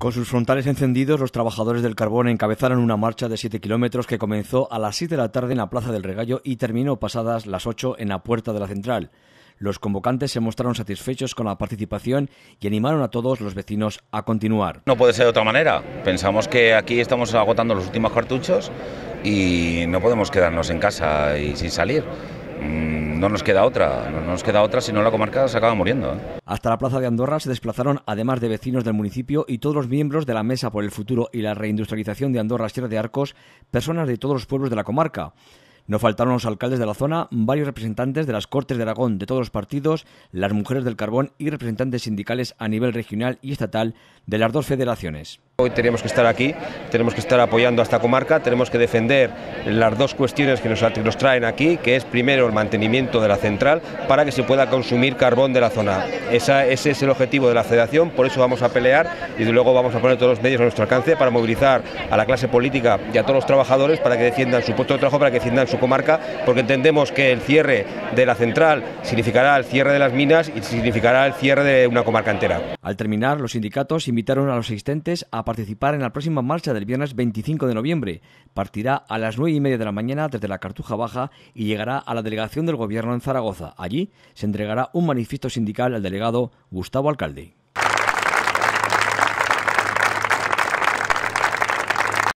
Con sus frontales encendidos, los trabajadores del carbón encabezaron una marcha de 7 kilómetros que comenzó a las 6 de la tarde en la Plaza del Regallo y terminó pasadas las 8 en la puerta de la central. Los convocantes se mostraron satisfechos con la participación y animaron a todos los vecinos a continuar. No puede ser de otra manera. Pensamos que aquí estamos agotando los últimos cartuchos y no podemos quedarnos en casa y sin salir. Mm, no nos queda otra, no nos queda otra, si no la comarca se acaba muriendo. ¿eh? Hasta la Plaza de Andorra se desplazaron, además de vecinos del municipio y todos los miembros de la Mesa por el Futuro y la Reindustrialización de Andorra Sierra de Arcos, personas de todos los pueblos de la comarca. No faltaron los alcaldes de la zona, varios representantes de las Cortes de Aragón de todos los partidos, las mujeres del carbón y representantes sindicales a nivel regional y estatal de las dos federaciones. Hoy tenemos que estar aquí, tenemos que estar apoyando a esta comarca, tenemos que defender las dos cuestiones que nos, nos traen aquí, que es primero el mantenimiento de la central para que se pueda consumir carbón de la zona. Esa, ese es el objetivo de la federación, por eso vamos a pelear y luego vamos a poner todos los medios a nuestro alcance para movilizar a la clase política y a todos los trabajadores para que defiendan su puesto de trabajo, para que defiendan su comarca, porque entendemos que el cierre de la central significará el cierre de las minas y significará el cierre de una comarca entera. Al terminar, los sindicatos invitaron a los asistentes a participar en la próxima marcha del viernes 25 de noviembre. Partirá a las 9 y media de la mañana desde la Cartuja Baja y llegará a la delegación del Gobierno en Zaragoza. Allí se entregará un manifiesto sindical al delegado Gustavo Alcalde.